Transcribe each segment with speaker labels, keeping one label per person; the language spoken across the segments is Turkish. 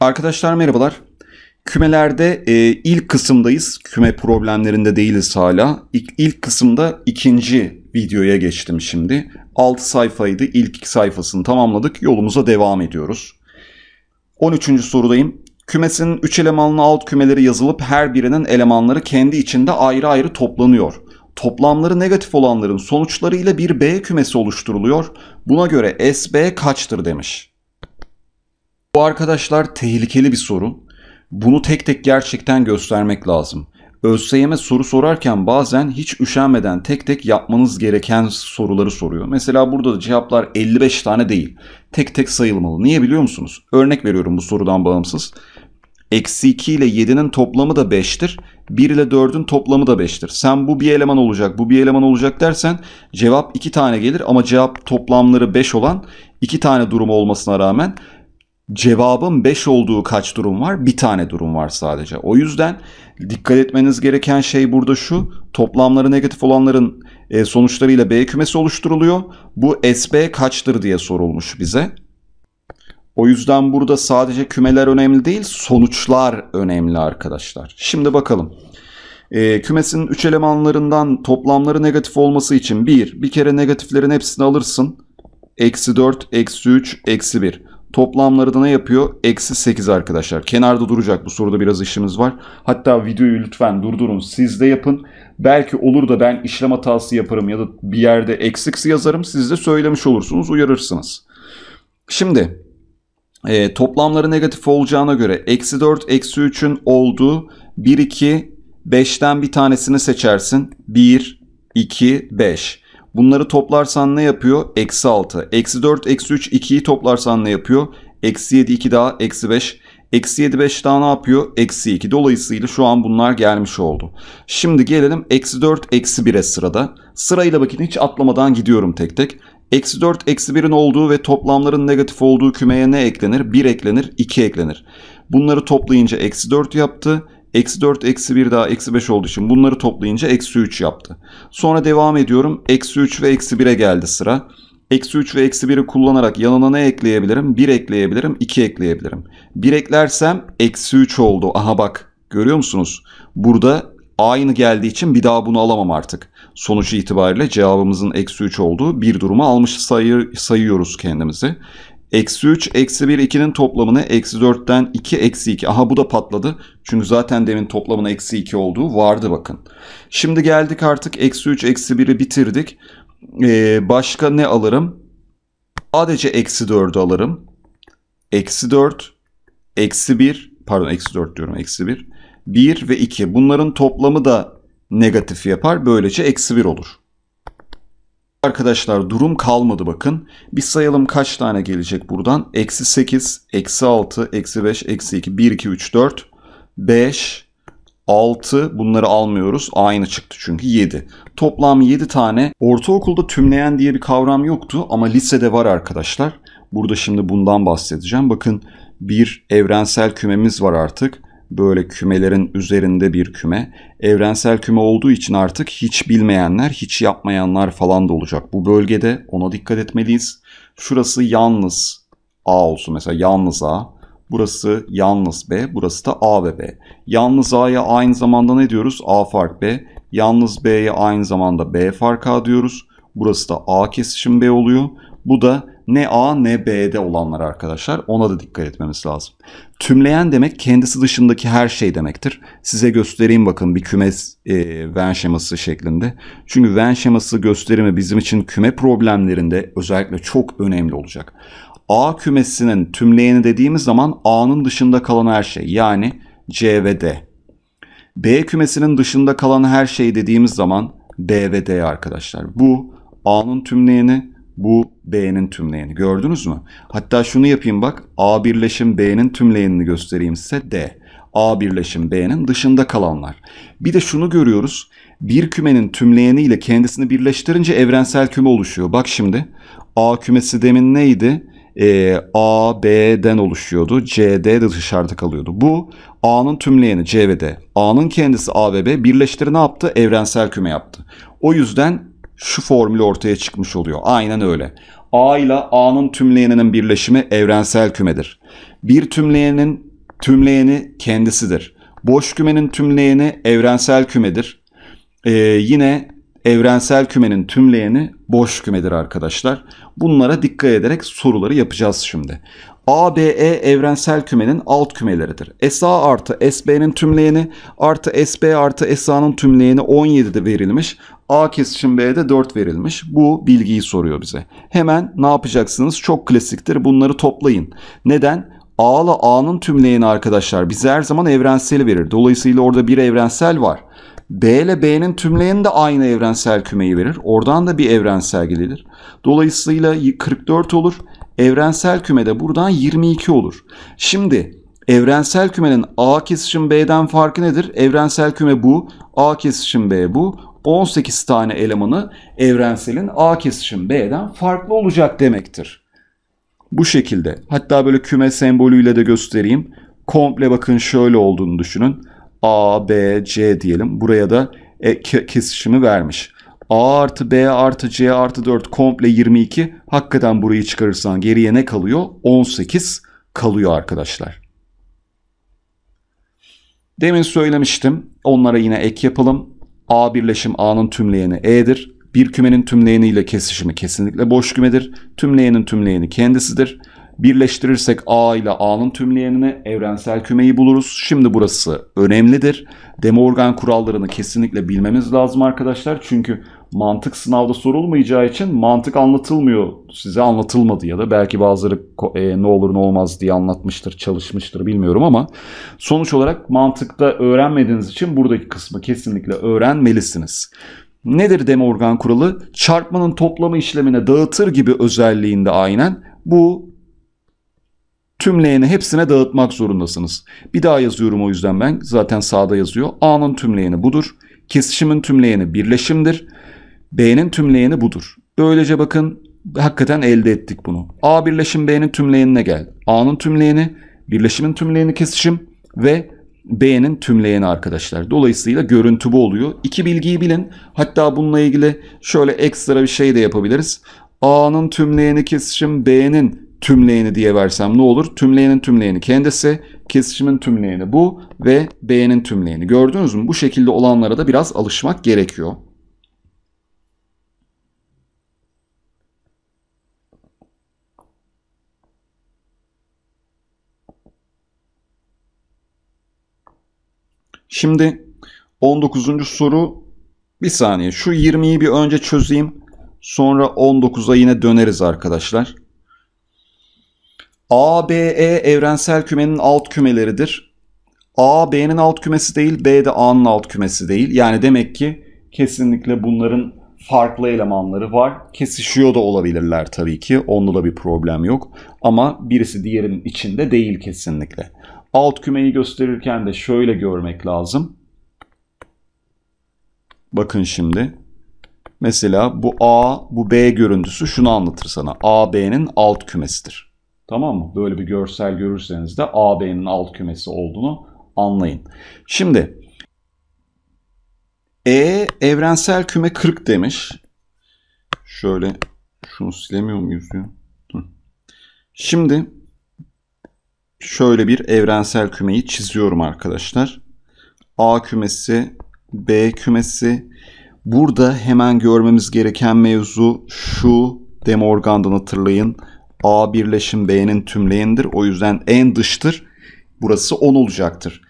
Speaker 1: Arkadaşlar merhabalar. Kümelerde e, ilk kısımdayız. Küme problemlerinde değiliz hala. İlk, ilk kısımda ikinci videoya geçtim şimdi. 6 sayfaydı. İlk iki sayfasını tamamladık. Yolumuza devam ediyoruz. 13. sorudayım. Kümesin 3 elemanlı alt kümeleri yazılıp her birinin elemanları kendi içinde ayrı ayrı toplanıyor. Toplamları negatif olanların sonuçlarıyla bir B kümesi oluşturuluyor. Buna göre SB kaçtır demiş. Bu arkadaşlar tehlikeli bir soru. Bunu tek tek gerçekten göstermek lazım. ÖSYM soru sorarken bazen hiç üşenmeden tek tek yapmanız gereken soruları soruyor. Mesela burada da cevaplar 55 tane değil. Tek tek sayılmalı. Niye biliyor musunuz? Örnek veriyorum bu sorudan bağımsız. Eksi 2 ile 7'nin toplamı da 5'tir. 1 ile 4'ün toplamı da 5'tir. Sen bu bir eleman olacak, bu bir eleman olacak dersen cevap 2 tane gelir ama cevap toplamları 5 olan 2 tane durum olmasına rağmen cevabın 5 olduğu kaç durum var? Bir tane durum var sadece. O yüzden dikkat etmeniz gereken şey burada şu. Toplamları negatif olanların e, sonuçlarıyla B kümesi oluşturuluyor. Bu SB kaçtır diye sorulmuş bize. O yüzden burada sadece kümeler önemli değil, sonuçlar önemli arkadaşlar. Şimdi bakalım. E, kümesinin 3 elemanlarından toplamları negatif olması için 1. Bir, bir kere negatiflerin hepsini alırsın. Eksi 4, eksi 3, eksi 1. Toplamları da ne yapıyor? Eksi 8 arkadaşlar. Kenarda duracak. Bu soruda biraz işimiz var. Hatta videoyu lütfen durdurun. Siz de yapın. Belki olur da ben işlem hatası yaparım ya da bir yerde eksiksi yazarım. Siz de söylemiş olursunuz, uyarırsınız. Şimdi e, toplamları negatif olacağına göre eksi 4, eksi 3'ün olduğu 1, 2, 5'ten bir tanesini seçersin. 1, 2, 5. Bunları toplarsan ne yapıyor? Eksi 6. Eksi 4, eksi 3, 2'yi toplarsan ne yapıyor? Eksi 7, 2 daha, eksi 5. Eksi 7, 5 daha ne yapıyor? Eksi 2. Dolayısıyla şu an bunlar gelmiş oldu. Şimdi gelelim eksi 4, eksi 1'e sırada. Sırayla bakın hiç atlamadan gidiyorum tek tek. Eksi 4, eksi 1'in olduğu ve toplamların negatif olduğu kümeye ne eklenir? 1 eklenir, 2 eklenir. Bunları toplayınca eksi 4 yaptı. Eksi 4, eksi 1 daha eksi 5 olduğu için bunları toplayınca eksi 3 yaptı. Sonra devam ediyorum. Eksi 3 ve eksi 1'e geldi sıra. Eksi 3 ve eksi 1'i kullanarak yanına ne ekleyebilirim? 1 ekleyebilirim, 2 ekleyebilirim. 1 eklersem eksi 3 oldu. Aha bak görüyor musunuz? Burada aynı geldiği için bir daha bunu alamam artık. Sonuç itibariyle cevabımızın eksi 3 olduğu bir durumu almış sayı, sayıyoruz kendimizi. Eksi 3, eksi 1, 2'nin toplamını eksi 4'ten 2, eksi 2. Aha bu da patladı. Çünkü zaten demin toplamına eksi 2 olduğu vardı bakın. Şimdi geldik artık eksi 3, eksi 1'i bitirdik. Ee, başka ne alırım? Sadece eksi 4'ü alırım. Eksi 4, eksi 1, pardon eksi 4 diyorum eksi 1. 1 ve 2 bunların toplamı da negatif yapar. Böylece eksi 1 olur. Arkadaşlar durum kalmadı bakın. Bir sayalım kaç tane gelecek buradan. Eksi 8, eksi 6, eksi 5, eksi 2, 1, 2, 3, 4, 5, 6 bunları almıyoruz. Aynı çıktı çünkü 7. Toplam 7 tane. Ortaokulda tümleyen diye bir kavram yoktu ama lisede var arkadaşlar. Burada şimdi bundan bahsedeceğim. Bakın bir evrensel kümemiz var artık böyle kümelerin üzerinde bir küme. Evrensel küme olduğu için artık hiç bilmeyenler, hiç yapmayanlar falan da olacak. Bu bölgede ona dikkat etmeliyiz. Şurası yalnız A olsun mesela yalnız A. Burası yalnız B, burası da A ve B. Yalnız A'ya aynı zamanda ne diyoruz? A fark B. Yalnız B'ye aynı zamanda B fark A diyoruz. Burası da A kesişim B oluyor. Bu da ne A ne B'de olanlar arkadaşlar. Ona da dikkat etmemiz lazım. Tümleyen demek kendisi dışındaki her şey demektir. Size göstereyim bakın bir küme e, Venn şeması şeklinde. Çünkü Venn şeması gösterimi bizim için küme problemlerinde özellikle çok önemli olacak. A kümesinin tümleyeni dediğimiz zaman A'nın dışında kalan her şey yani C ve D. B kümesinin dışında kalan her şey dediğimiz zaman B ve D arkadaşlar. Bu A'nın tümleyeni, bu B'nin tümleyeni gördünüz mü? Hatta şunu yapayım bak A birleşim B'nin tümleyenini göstereyim size D. A birleşim B'nin dışında kalanlar. Bir de şunu görüyoruz. Bir kümenin tümleyeni ile kendisini birleştirince evrensel küme oluşuyor. Bak şimdi A kümesi demin neydi? e, A, B'den oluşuyordu. C, D de dışarıda kalıyordu. Bu A'nın tümleyeni C ve D. A'nın kendisi A ve B birleştiri ne yaptı? Evrensel küme yaptı. O yüzden şu formül ortaya çıkmış oluyor. Aynen öyle. A ile A'nın tümleyeninin birleşimi evrensel kümedir. Bir tümleyenin tümleyeni kendisidir. Boş kümenin tümleyeni evrensel kümedir. Ee, yine evrensel kümenin tümleyeni boş kümedir arkadaşlar. Bunlara dikkat ederek soruları yapacağız şimdi. ABE evrensel kümenin alt kümeleridir. SA artı SB'nin tümleyeni artı SB artı SA'nın tümleyeni 17'de verilmiş. A kesişim B'de 4 verilmiş. Bu bilgiyi soruyor bize. Hemen ne yapacaksınız? Çok klasiktir. Bunları toplayın. Neden? A ile A'nın tümleyeni arkadaşlar bize her zaman evrensel verir. Dolayısıyla orada bir evrensel var. B ile B'nin tümleyeni de aynı evrensel kümeyi verir. Oradan da bir evrensel gelir. Dolayısıyla 44 olur. Evrensel kümede buradan 22 olur. Şimdi evrensel kümenin A kesişim B'den farkı nedir? Evrensel küme bu, A kesişim B bu. 18 tane elemanı evrenselin A kesişim B'den farklı olacak demektir. Bu şekilde hatta böyle küme sembolüyle de göstereyim. Komple bakın şöyle olduğunu düşünün. A, B, C diyelim. Buraya da e, kesişimi vermiş. A artı B artı C artı 4 komple 22. Hakikaten burayı çıkarırsan geriye ne kalıyor? 18 kalıyor arkadaşlar. Demin söylemiştim. Onlara yine ek yapalım. A birleşim A'nın tümleyeni E'dir. Bir kümenin tümleyeniyle kesişimi kesinlikle boş kümedir. Tümleyenin tümleyeni kendisidir. Birleştirirsek A ile A'nın tümleyenini evrensel kümeyi buluruz. Şimdi burası önemlidir. Demorgan kurallarını kesinlikle bilmemiz lazım arkadaşlar. Çünkü mantık sınavda sorulmayacağı için mantık anlatılmıyor. Size anlatılmadı ya da belki bazıları e, ne olur ne olmaz diye anlatmıştır, çalışmıştır bilmiyorum ama sonuç olarak mantıkta öğrenmediğiniz için buradaki kısmı kesinlikle öğrenmelisiniz. Nedir Demorgan kuralı? Çarpmanın toplamı işlemine dağıtır gibi özelliğinde aynen bu tüm leğeni hepsine dağıtmak zorundasınız. Bir daha yazıyorum o yüzden ben. Zaten sağda yazıyor. A'nın tümleyeni budur. Kesişimin tümleyeni birleşimdir. B'nin tümleyeni budur. Böylece bakın hakikaten elde ettik bunu. A birleşim B'nin tümleyenine gel. A'nın tümleyeni, birleşimin tümleyeni kesişim ve B'nin tümleyeni arkadaşlar. Dolayısıyla görüntü bu oluyor. İki bilgiyi bilin. Hatta bununla ilgili şöyle ekstra bir şey de yapabiliriz. A'nın tümleyeni kesişim B'nin tümleyeni diye versem ne olur? Tümleyenin tümleyeni kendisi, kesişimin tümleyeni bu ve B'nin tümleyeni. Gördünüz mü? Bu şekilde olanlara da biraz alışmak gerekiyor. Şimdi 19. soru bir saniye şu 20'yi bir önce çözeyim. Sonra 19'a yine döneriz arkadaşlar. ABE evrensel kümenin alt kümeleridir. A B'nin alt kümesi değil, B de A'nın alt kümesi değil. Yani demek ki kesinlikle bunların farklı elemanları var. Kesişiyor da olabilirler tabii ki. Onda da bir problem yok. Ama birisi diğerinin içinde değil kesinlikle. Alt kümeyi gösterirken de şöyle görmek lazım. Bakın şimdi. Mesela bu A, bu B görüntüsü şunu anlatır sana. A, B'nin alt kümesidir. Tamam mı? Böyle bir görsel görürseniz de AB'nin alt kümesi olduğunu anlayın. Şimdi E evrensel küme 40 demiş. Şöyle şunu silemiyor muyuz ya? Şimdi şöyle bir evrensel kümeyi çiziyorum arkadaşlar. A kümesi, B kümesi. Burada hemen görmemiz gereken mevzu şu. De Morgan'dan hatırlayın. A birleşim B'nin tümleyendir. O yüzden en dıştır. Burası 10 olacaktır.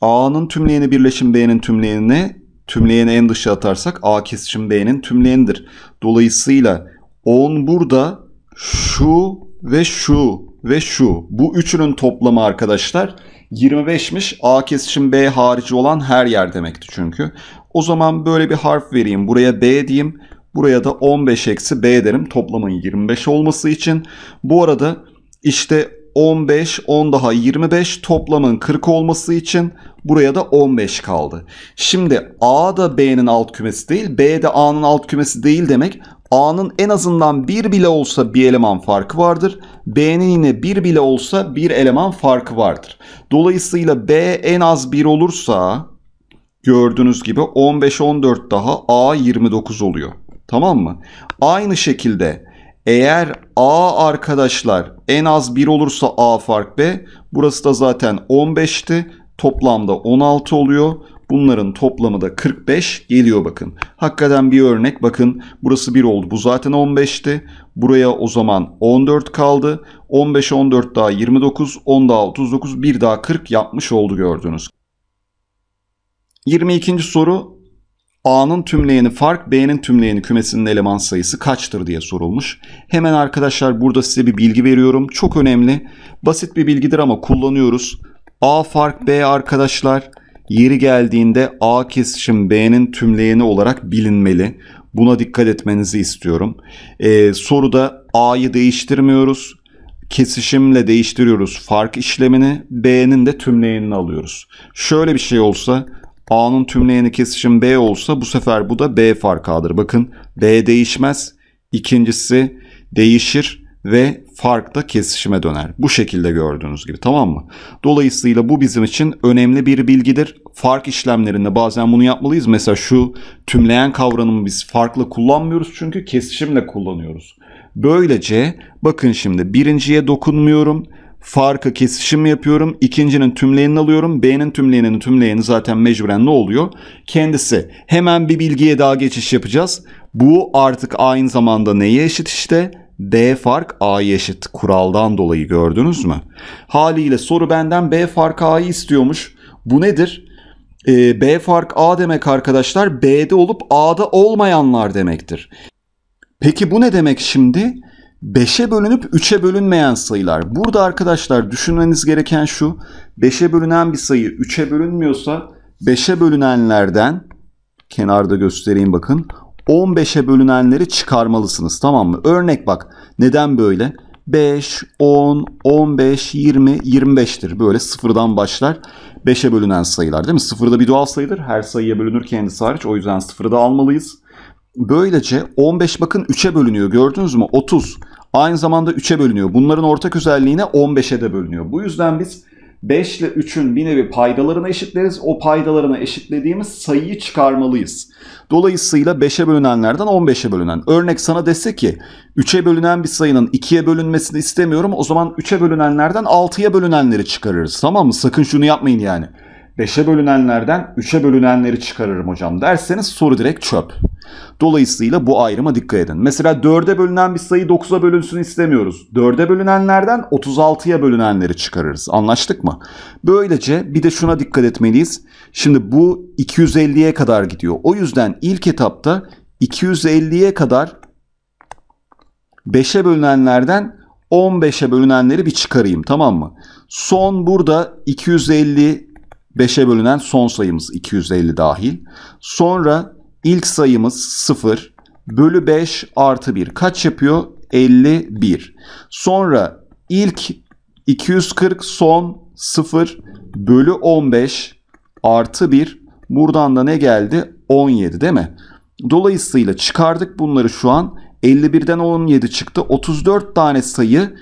Speaker 1: A'nın tümleyeni birleşim B'nin tümleyenine tümleyeni en dışa atarsak A kesişim B'nin tümleyenidir. Dolayısıyla 10 burada şu ve şu ve şu. Bu üçünün toplamı arkadaşlar 25'miş. A kesişim B harici olan her yer demekti çünkü. O zaman böyle bir harf vereyim. Buraya B diyeyim. Buraya da 15 eksi b derim toplamın 25 olması için. Bu arada işte 15, 10 daha 25 toplamın 40 olması için buraya da 15 kaldı. Şimdi A da B'nin alt kümesi değil, B de A'nın alt kümesi değil demek. A'nın en azından bir bile olsa bir eleman farkı vardır. B'nin yine bir bile olsa bir eleman farkı vardır. Dolayısıyla B en az 1 olursa gördüğünüz gibi 15-14 daha A 29 oluyor. Tamam mı? Aynı şekilde eğer A arkadaşlar en az 1 olursa A fark B. Burası da zaten 15'ti. Toplamda 16 oluyor. Bunların toplamı da 45 geliyor bakın. Hakikaten bir örnek bakın. Burası 1 oldu. Bu zaten 15'ti. Buraya o zaman 14 kaldı. 15, 14 daha 29, 10 daha 39, 1 daha 40 yapmış oldu gördünüz. 22. soru A'nın tümleyeni fark, B'nin tümleyeni kümesinin eleman sayısı kaçtır diye sorulmuş. Hemen arkadaşlar burada size bir bilgi veriyorum. Çok önemli. Basit bir bilgidir ama kullanıyoruz. A fark B arkadaşlar yeri geldiğinde A kesişim B'nin tümleyeni olarak bilinmeli. Buna dikkat etmenizi istiyorum. Ee, soruda A'yı değiştirmiyoruz. Kesişimle değiştiriyoruz fark işlemini. B'nin de tümleyenini alıyoruz. Şöyle bir şey olsa A'nın tümleyeni kesişim B olsa bu sefer bu da B farkadır. Bakın B değişmez. İkincisi değişir ve fark da kesişime döner. Bu şekilde gördüğünüz gibi tamam mı? Dolayısıyla bu bizim için önemli bir bilgidir. Fark işlemlerinde bazen bunu yapmalıyız. Mesela şu tümleyen kavramı biz farklı kullanmıyoruz çünkü kesişimle kullanıyoruz. Böylece bakın şimdi birinciye dokunmuyorum farkı kesişim yapıyorum. İkincinin tümleyenini alıyorum. B'nin tümleyeninin tümleyeni zaten mecburen ne oluyor? Kendisi. Hemen bir bilgiye daha geçiş yapacağız. Bu artık aynı zamanda neye eşit işte? D fark A'ya eşit kuraldan dolayı gördünüz mü? Haliyle soru benden B fark A'yı istiyormuş. Bu nedir? Ee, B fark A demek arkadaşlar B'de olup A'da olmayanlar demektir. Peki bu ne demek şimdi? Şimdi 5'e bölünüp 3'e bölünmeyen sayılar. Burada arkadaşlar düşünmeniz gereken şu. 5'e bölünen bir sayı 3'e bölünmüyorsa 5'e bölünenlerden kenarda göstereyim bakın. 15'e bölünenleri çıkarmalısınız tamam mı? Örnek bak neden böyle? 5, 10, 15, 20, 25'tir. Böyle sıfırdan başlar. 5'e bölünen sayılar değil mi? Sıfırda bir doğal sayıdır. Her sayıya bölünür kendisi hariç. O yüzden sıfırı da almalıyız. Böylece 15 bakın 3'e bölünüyor gördünüz mü? 30 aynı zamanda 3'e bölünüyor. Bunların ortak özelliğine 15'e de bölünüyor. Bu yüzden biz 5 ile 3'ün bir nevi paydalarına eşitleriz. O paydalarına eşitlediğimiz sayıyı çıkarmalıyız. Dolayısıyla 5'e bölünenlerden 15'e bölünen. Örnek sana dese ki 3'e bölünen bir sayının 2'ye bölünmesini istemiyorum. O zaman 3'e bölünenlerden 6'ya bölünenleri çıkarırız. Tamam mı? Sakın şunu yapmayın yani. 5'e bölünenlerden 3'e bölünenleri çıkarırım hocam derseniz soru direkt çöp. Dolayısıyla bu ayrıma dikkat edin. Mesela 4'e bölünen bir sayı 9'a bölünsün istemiyoruz. 4'e bölünenlerden 36'ya bölünenleri çıkarırız. Anlaştık mı? Böylece bir de şuna dikkat etmeliyiz. Şimdi bu 250'ye kadar gidiyor. O yüzden ilk etapta 250'ye kadar 5'e bölünenlerden 15'e bölünenleri bir çıkarayım tamam mı? Son burada 250 5'e bölünen son sayımız 250 dahil. Sonra ilk sayımız 0 bölü 5 artı 1 kaç yapıyor? 51. Sonra ilk 240 son 0 bölü 15 artı 1 buradan da ne geldi? 17 değil mi? Dolayısıyla çıkardık bunları şu an 51'den 17 çıktı. 34 tane sayı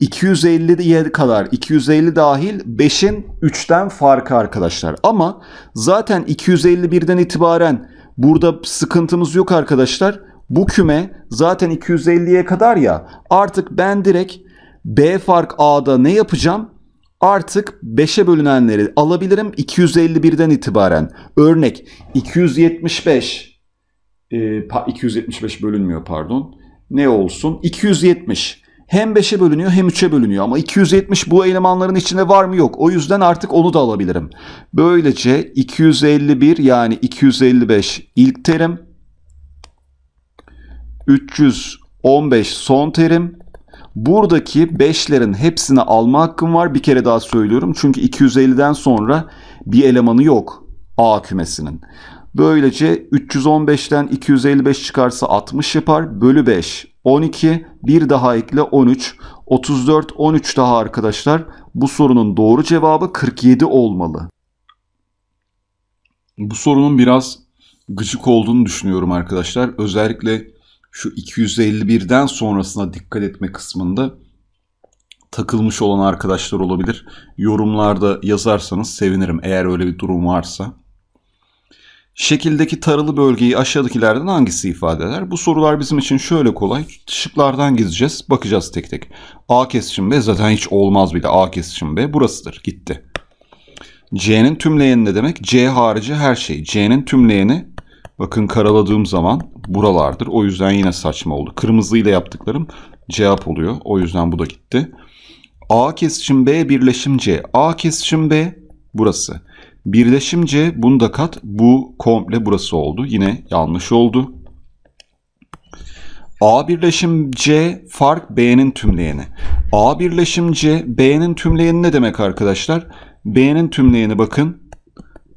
Speaker 1: 250'ye kadar 250 dahil 5'in 3'ten farkı arkadaşlar. Ama zaten 251'den itibaren burada sıkıntımız yok arkadaşlar. Bu küme zaten 250'ye kadar ya artık ben direkt B fark A'da ne yapacağım? Artık 5'e bölünenleri alabilirim 251'den itibaren. Örnek 275 275 e, bölünmüyor pardon. Ne olsun? 270 hem 5'e bölünüyor hem 3'e bölünüyor ama 270 bu elemanların içinde var mı yok. O yüzden artık onu da alabilirim. Böylece 251 yani 255 ilk terim 315 son terim. Buradaki 5'lerin hepsini alma hakkım var. Bir kere daha söylüyorum. Çünkü 250'den sonra bir elemanı yok A kümesinin. Böylece 315'ten 255 çıkarsa 60 yapar. Bölü 5 12, bir daha ekle 13. 34, 13 daha arkadaşlar. Bu sorunun doğru cevabı 47 olmalı. Bu sorunun biraz gıcık olduğunu düşünüyorum arkadaşlar. Özellikle şu 251'den sonrasına dikkat etme kısmında takılmış olan arkadaşlar olabilir. Yorumlarda yazarsanız sevinirim eğer öyle bir durum varsa. Şekildeki tarılı bölgeyi aşağıdakilerden hangisi ifade eder? Bu sorular bizim için şöyle kolay. Şıklardan gideceğiz, bakacağız tek tek. A kesişim B zaten hiç olmaz bile. A kesişim B burasıdır, gitti. C'nin tümleyeni ne demek? C harici her şey. C'nin tümleyeni bakın karaladığım zaman buralardır. O yüzden yine saçma oldu. Kırmızıyla yaptıklarım cevap oluyor. O yüzden bu da gitti. A kesişim B birleşim C. A kesişim B burası. Birleşimce bunu da kat. Bu komple burası oldu. Yine yanlış oldu. A birleşim C fark B'nin tümleyeni. A birleşim C B'nin tümleyeni ne demek arkadaşlar? B'nin tümleyeni bakın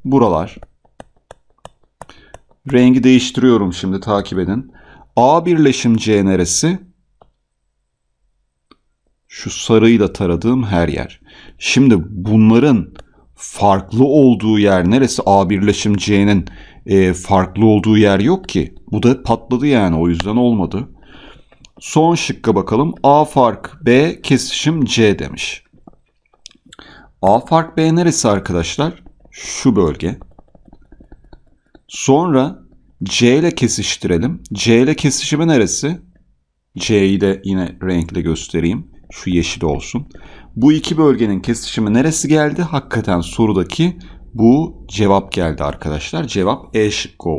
Speaker 1: buralar. Rengi değiştiriyorum şimdi takip edin. A birleşim C neresi? Şu sarıyla taradığım her yer. Şimdi bunların farklı olduğu yer neresi? A birleşim C'nin e, farklı olduğu yer yok ki. Bu da patladı yani o yüzden olmadı. Son şıkka bakalım. A fark B kesişim C demiş. A fark B neresi arkadaşlar? Şu bölge. Sonra C ile kesiştirelim. C ile kesişimi neresi? C'yi de yine renkle göstereyim. Şu yeşil olsun. Bu iki bölgenin kesişimi neresi geldi? Hakikaten sorudaki bu cevap geldi arkadaşlar. Cevap E şıkkı oldu.